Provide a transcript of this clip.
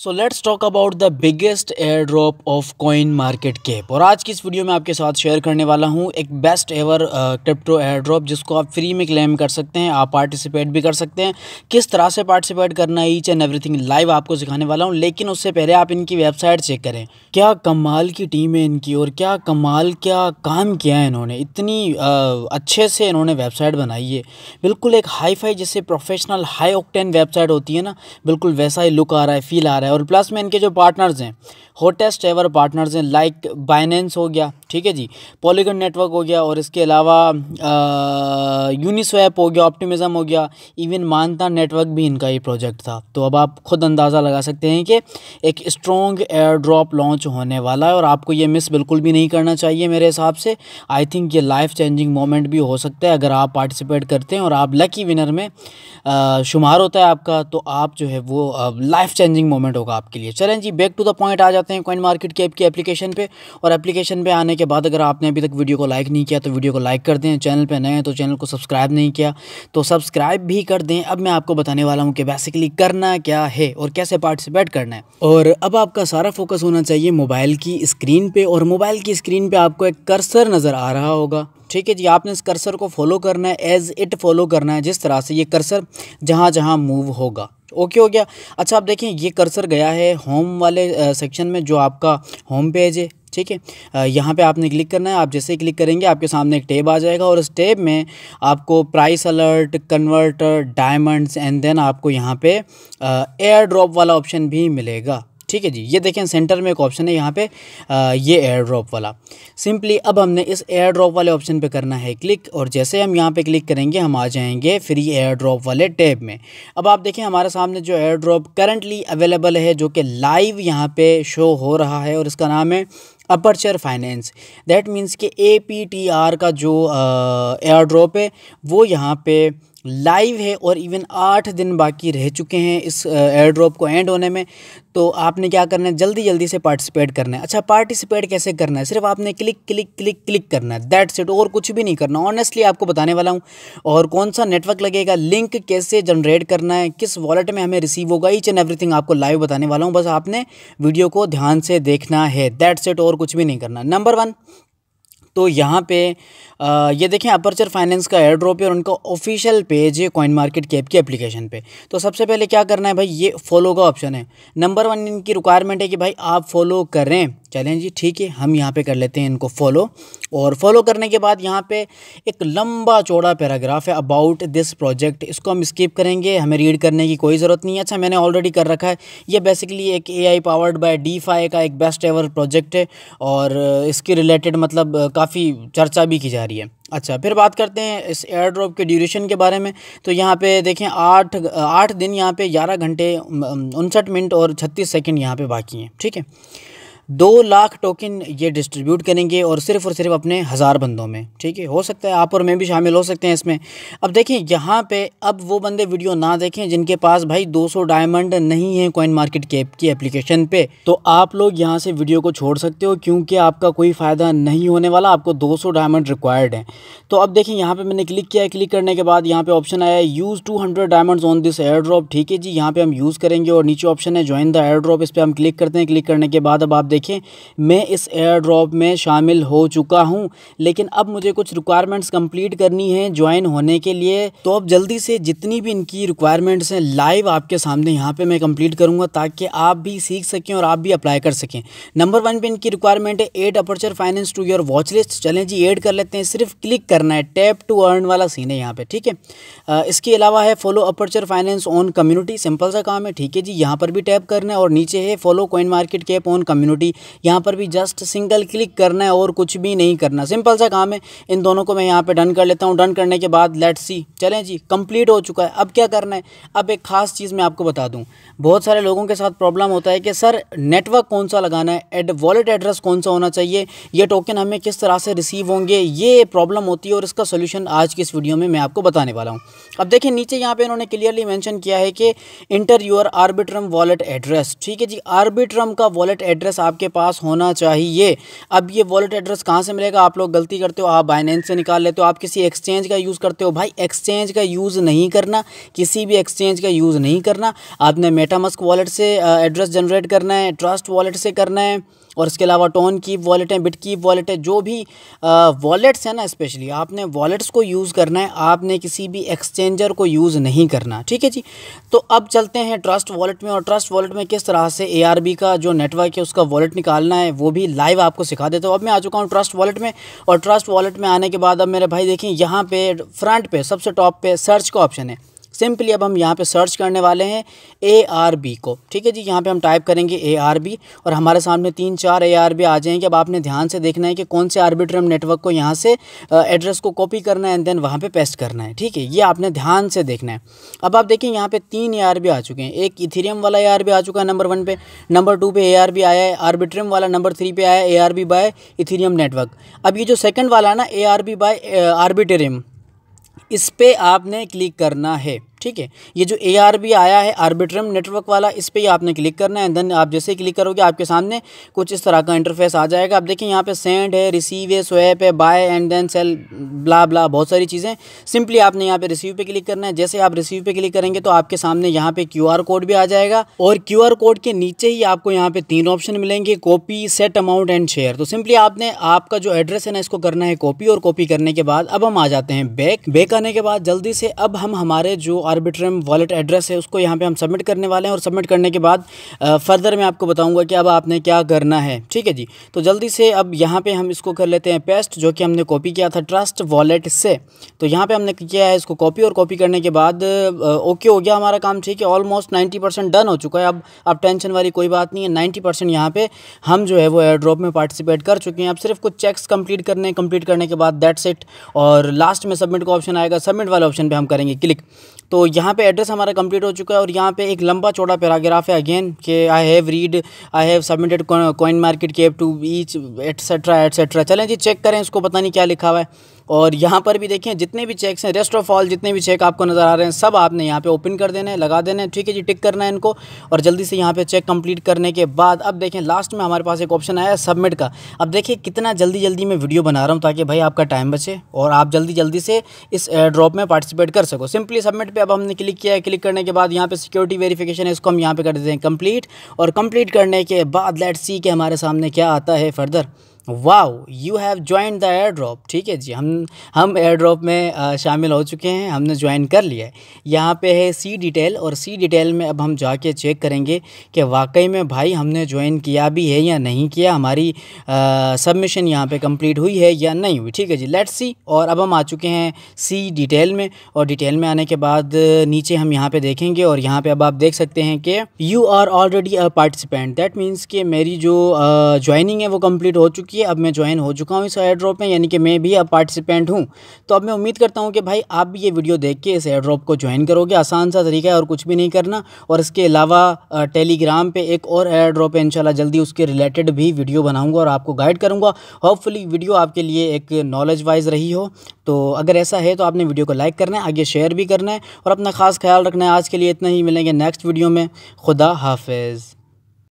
so let's talk about the biggest airdrop of coin market cap और आज की इस वीडियो में आपके साथ शेयर करने वाला हूं एक best ever crypto airdrop जिसको आप फ्री में क्लेम कर सकते हैं आप पार्टिसिपेट भी कर सकते हैं किस तरह से पार्टिसिपेट करना है ईच एंड एवरीथिंग लाइव आपको सिखाने वाला हूं लेकिन उससे पहले आप इनकी वेबसाइट चेक करें क्या कमाल की टीम है इनकी और क्या कमाल क्या काम किया है इन्होंने इतनी आ, uh, अच्छे से इन्होंने वेबसाइट बनाई है बिल्कुल एक हाई फाई जैसे प्रोफेशनल हाई ऑक्टेन वेबसाइट होती है ना बिल्कुल वैसा ही लुक आ रहा है फील आ रहा है रहा है और प्लस में इनके जो पार्टनर्स हैं होटेस्ट एवर पार्टनर्स हैं लाइक बाइनेंस हो गया ठीक है जी पॉलीगन नेटवर्क हो गया और इसके अलावा यूनिस्वैप हो गया ऑप्टिमिज़म हो गया इवन मानता नेटवर्क भी इनका ये प्रोजेक्ट था तो अब आप खुद अंदाज़ा लगा सकते हैं कि एक स्ट्रॉन्ग एयर ड्रॉप लॉन्च होने वाला है और आपको ये मिस बिल्कुल भी नहीं करना चाहिए मेरे हिसाब से आई थिंक ये लाइफ चेंजिंग मोमेंट भी हो सकता है अगर आप पार्टिसिपेट करते हैं और आप लकी विनर में शुमार होता है आपका तो आप जो है वो लाइफ चेंजिंग मोमेंट पॉइंट होगा आपके लिए चलें जी बैक टू द पॉइंट आ जाते हैं कॉइन मार्केट ऐप की एप्लीकेशन पे और एप्लीकेशन पे आने के बाद अगर आपने अभी तक वीडियो को लाइक नहीं किया तो वीडियो को लाइक कर दें चैनल पे नए हैं तो चैनल को सब्सक्राइब नहीं किया तो सब्सक्राइब भी कर दें अब मैं आपको बताने वाला हूँ कि बेसिकली करना क्या है और कैसे पार्टिसिपेट करना है और अब आपका सारा फोकस होना चाहिए मोबाइल की स्क्रीन पर और मोबाइल की स्क्रीन पर आपको एक कर्सर नज़र आ रहा होगा ठीक है जी आपने इस कर्सर को फॉलो करना है एज इट फॉलो करना है जिस तरह से ये कर्सर जहाँ जहाँ मूव होगा ओके हो गया अच्छा आप देखें ये कर्सर गया है होम वाले सेक्शन में जो आपका होम पेज है ठीक है यहाँ पे आपने क्लिक करना है आप जैसे ही क्लिक करेंगे आपके सामने एक टेब आ जाएगा और उस टेब में आपको price alert converter diamonds and then आपको यहाँ पे एयर ड्रॉप वाला ऑप्शन भी मिलेगा ठीक है जी ये देखें सेंटर में एक ऑप्शन है यहाँ पे आ, ये एयर ड्रॉप वाला सिंपली अब हमने इस एयर ड्रॉप वाले ऑप्शन पे करना है क्लिक और जैसे हम यहाँ पे क्लिक करेंगे हम आ जाएंगे फ्री एयर ड्रॉप वाले टैब में अब आप देखें हमारे सामने जो एयर ड्रॉप करंटली अवेलेबल है जो कि लाइव यहाँ पर शो हो रहा है और इसका नाम है अपर्चर फाइनेंस दैट मीन्स कि ए का जो एयर ड्रॉप है वो यहाँ पर लाइव है और इवन आठ दिन बाकी रह चुके हैं इस एयर ड्रॉप को एंड होने में तो आपने क्या करना है जल्दी जल्दी से पार्टिसिपेट करना है अच्छा पार्टिसिपेट कैसे करना है सिर्फ आपने क्लिक क्लिक क्लिक क्लिक करना है दैट्स इट और कुछ भी नहीं करना ऑनेस्टली आपको बताने वाला हूँ और कौन सा नेटवर्क लगेगा लिंक कैसे जनरेट करना है किस वॉलेट में हमें रिसीव होगा ईच एंड एवरीथिंग आपको लाइव बताने वाला हूँ बस आपने वीडियो को ध्यान से देखना है दैट्स इट और कुछ भी नहीं करना नंबर वन तो यहाँ पे आ, ये देखें अपर्चर फाइनेंस का एयर ड्रॉप है और उनका ऑफिशियल पेज है कॉइन मार्केट कैप की एप्लीकेशन पे तो सबसे पहले क्या करना है भाई ये फॉलो का ऑप्शन है नंबर वन इनकी रिक्वायरमेंट है कि भाई आप फॉलो करें चलें जी ठीक है हम यहाँ पे कर लेते हैं इनको फॉलो और फॉलो करने के बाद यहाँ पे एक लंबा चौड़ा पैराग्राफ है अबाउट दिस प्रोजेक्ट इसको हम स्किप करेंगे हमें रीड करने की कोई ज़रूरत नहीं है अच्छा मैंने ऑलरेडी कर रखा है ये बेसिकली एक A I powered by DeFi का एक बेस्ट एवर प्रोजेक्ट है और इसके रिलेटेड मतलब काफ़ी चर्चा भी की जा रही है अच्छा फिर बात करते हैं इस एयर ड्रॉप के ड्यूरेशन के बारे में तो यहाँ पे देखें आठ आठ दिन यहाँ पे ग्यारह घंटे उनसठ मिनट और छत्तीस सेकंड यहाँ पे बाकी हैं ठीक है दो लाख टोकन ये डिस्ट्रीब्यूट करेंगे और सिर्फ और सिर्फ अपने हज़ार बंदों में ठीक है हो सकता है आप और मैं भी शामिल हो सकते हैं इसमें अब देखें यहाँ पे अब वो बंदे वीडियो ना देखें जिनके पास भाई 200 डायमंड नहीं है कॉइन मार्केट कैप की एप्लीकेशन पे तो आप लोग यहाँ से वीडियो को छोड़ सकते हो क्योंकि आपका कोई फ़ायदा नहीं होने वाला आपको दो डायमंड रिक्वायर्ड है तो अब देखें यहाँ पर मैंने क्लिक किया क्लिक करने के बाद यहाँ पर ऑप्शन आया use two diamond on this airdrop ठीक है जी यहाँ पर हम यूज़ करेंगे और नीचे ऑप्शन है ज्वाइन द एयर ड्रॉप इस पर हम क्लिक करते हैं क्लिक करने के बाद अब आप देखें देखें मैं इस एयर ड्रॉप में शामिल हो चुका हूं लेकिन अब मुझे कुछ रिक्वायरमेंट्स कंप्लीट करनी है ज्वाइन होने के लिए तो अब जल्दी से जितनी भी इनकी रिक्वायरमेंट्स हैं लाइव आपके सामने यहाँ पर मैं कंप्लीट करूँगा ताकि आप भी सीख सकें और आप भी अप्लाई कर सकें नंबर वन पर इनकी रिक्वायरमेंट है add aperture finance to your watch list चलें जी एड कर लेते हैं सिर्फ क्लिक करना है टैप टू अर्न वाला सीन है यहाँ पे ठीक है इसके अलावा है follow aperture finance on community simple सा काम है ठीक है जी यहाँ पर भी टैप करना है और नीचे है follow coin market cap on community होगी यहाँ पर भी जस्ट सिंगल क्लिक करना है और कुछ भी नहीं करना सिंपल सा काम है इन दोनों को मैं यहाँ पर डन कर लेता हूँ डन करने के बाद लेट सी चलें जी कंप्लीट हो चुका है अब क्या करना है अब एक ख़ास चीज़ मैं आपको बता दूँ बहुत सारे लोगों के साथ प्रॉब्लम होता है कि सर नेटवर्क कौन सा लगाना है एड वॉलेट एड्रेस कौन सा होना चाहिए ये टोकन हमें किस तरह से रिसीव होंगे ये प्रॉब्लम होती है और इसका सोल्यूशन आज की इस वीडियो में मैं आपको बताने वाला हूँ अब देखिए नीचे यहाँ पे इन्होंने क्लियरली मेंशन किया है कि enter your Arbitrum wallet address ठीक है जी आर्बिट्रम का वॉलेट एड्रेस आप आपके पास होना चाहिए अब ये वॉलेट एड्रेस कहाँ से मिलेगा आप लोग गलती करते हो आप बाइनेंस से निकाल लेते हो आप किसी एक्सचेंज का यूज़ करते हो भाई एक्सचेंज का यूज़ नहीं करना किसी भी एक्सचेंज का यूज़ नहीं करना आपने मेटामस्क वॉलेट से एड्रेस जनरेट करना है ट्रस्ट वॉलेट से करना है और इसके अलावा टोन की हैं बिट की है जो भी वॉलेट्स हैं ना स्पेशली आपने वॉलेट्स को यूज़ करना है आपने किसी भी एक्सचेंजर को यूज़ नहीं करना ठीक है जी तो अब चलते हैं ट्रस्ट वॉलेट में और ट्रस्ट वॉलेट में किस तरह से ए का जो नेटवर्क है उसका वॉलेट निकालना है वो भी लाइव आपको सिखा देता हूँ अब मैं आ चुका हूँ ट्रस्ट वॉलेट में और ट्रस्ट वॉलेट में आने के बाद अब मेरे भाई देखें यहाँ पे फ्रंट पर सबसे टॉप पर सर्च का ऑप्शन है सिंपली अब हम यहाँ पे सर्च करने वाले हैं ए आर बी को ठीक है जी यहाँ पे हम टाइप करेंगे ए आर बी और हमारे सामने तीन चार ए आर बी आ जाएंगे अब आपने ध्यान से देखना है कि कौन से आर्बिट्रम नेटवर्क को यहाँ से एड्रेस को कॉपी करना है एंड देन वहाँ पर पेस्ट करना है ठीक है ये आपने ध्यान से देखना है अब आप देखिए यहाँ पर तीन ए आर बी आ चुके हैं एक इथीरियम वाला ए आर बी आ चुका है नंबर वन पे नंबर टू पे ए आर बी आया है आर्बिट्रियम वाला नंबर थ्री पे आया A R B by Ethereum network अब ये जो सेकंड वाला है ना A R B by Arbitrum इस पर आपने क्लिक करना है ठीक है ये जो ए आर बी आया है आर्बिट्रम नेटवर्क वाला इस पर ही आपने क्लिक करना है देन आप जैसे क्लिक करोगे आपके सामने कुछ इस तरह का इंटरफेस आ जाएगा आप देखिए यहाँ पे सेंड है रिसीव है स्वैप है buy and then sell blah blah बहुत सारी चीज़ें सिंपली आपने यहाँ पे रिसीव पे क्लिक करना है जैसे आप रिसीव पे क्लिक करेंगे तो आपके सामने यहाँ पे क्यू कोड भी आ जाएगा और क्यू कोड के नीचे ही आपको यहाँ पे तीन ऑप्शन मिलेंगे copy set amount and share तो सिंपली आपने आपका जो एड्रेस है ना इसको करना है कॉपी और कॉपी करने के बाद अब हम आ जाते हैं बैक बैक आने के बाद जल्दी से अब हम हमारे जो आर्बिट्रम वॉलेट एड्रेस है उसको यहाँ पे हम सबमिट करने वाले हैं और सबमिट करने के बाद फर्दर मैं आपको बताऊंगा कि अब आपने क्या करना है ठीक है जी तो जल्दी से अब यहाँ पे हम इसको कर लेते हैं पेस्ट जो कि हमने कॉपी किया था ट्रस्ट वॉलेट से तो यहाँ पर हमने किया है इसको कॉपी और कॉपी करने के बाद ओके हो गया हमारा काम ठीक है ऑलमोस्ट नाइन्टी डन हो चुका है अब अब टेंशन वाली कोई बात नहीं है नाइन्टी परसेंट यहाँ हम जो है वो एयर ड्रॉप में पार्टिसिपेट कर चुके हैं अब सिर्फ कुछ चेक्स कंप्लीट करने हैं कंप्लीट करने के बाद दैट्स इट और लास्ट में सबमिट का ऑप्शन आएगा सबमिट वाले ऑप्शन पे हम करेंगे क्लिक तो यहाँ पे एड्रेस हमारा कंप्लीट हो चुका है और यहाँ पे एक लंबा चौड़ा पैराग्राफ है अगेन के I have read I have submitted coin market cap to each etcetera etcetera चलें जी चेक करें इसको पता नहीं क्या लिखा हुआ है और यहाँ पर भी देखें जितने भी चेक्स हैं रेस्ट ऑफ ऑल जितने भी चेक आपको नज़र आ रहे हैं सब आपने यहाँ पे ओपन कर देना है लगा देने ठीक है जी टिक करना है इनको और जल्दी से यहाँ पे चेक कंप्लीट करने के बाद अब देखें लास्ट में हमारे पास एक ऑप्शन आया है सबमिट का अब देखिए कितना जल्दी जल्दी मैं वीडियो बना रहा हूँ ताकि भाई आपका टाइम बचे और आप जल्दी जल्दी से इस ड्रॉप में पार्टिसिपेट कर सको सिंपली सबमिट पर अब हमने क्लिक किया है क्लिक करने के बाद यहाँ पर सिक्योरिटी वेरीफिकेशन है इसको हम यहाँ पर कर देते हैं कम्प्लीट और कम्प्लीट करने के बाद लेट सी के हमारे सामने क्या आता है further wow you have join the airdrop ठीक है जी हम हम एयर ड्रॉप में शामिल हो चुके हैं हमने ज्वाइन कर लिया है यहाँ पे है सी डिटेल और सी डिटेल में अब हम जाके चेक करेंगे कि वाकई में भाई हमने ज्वाइन किया भी है या नहीं किया हमारी सबमिशन यहाँ पे कंप्लीट हुई है या नहीं हुई ठीक है जी लेट्स सी और अब हम आ चुके हैं सी डिटेल में और डिटेल में आने के बाद नीचे हम यहाँ पर देखेंगे और यहाँ पर अब आप देख सकते हैं कि you are already a participant that means कि मेरी जो ज्वाइनिंग है वो कम्प्लीट हो चुकी चुकी है अब मैं ज्वाइन हो चुका हूँ इस एयर ड्रॉप में यानी कि मैं भी अब पार्टिसिपेंट हूँ तो अब मैं उम्मीद करता हूँ कि भाई आप भी ये वीडियो देख के इस एयर ड्रॉप को ज्वाइन करोगे आसान सा तरीका है और कुछ भी नहीं करना और इसके अलावा टेलीग्राम पर एक और एयर ड्रॉप है इनशाला जल्दी उसके रिलेटेड भी वीडियो बनाऊँगा और आपको गाइड करूँगा होपफुली वीडियो आपके लिए एक नॉलेज वाइज रही हो तो अगर ऐसा है तो आपने वीडियो को लाइक करना है आगे शेयर भी करना है और अपना खास ख्याल रखना है आज के लिए इतना ही मिलेंगे नेक्स्ट वीडियो में खुदा हाफिज़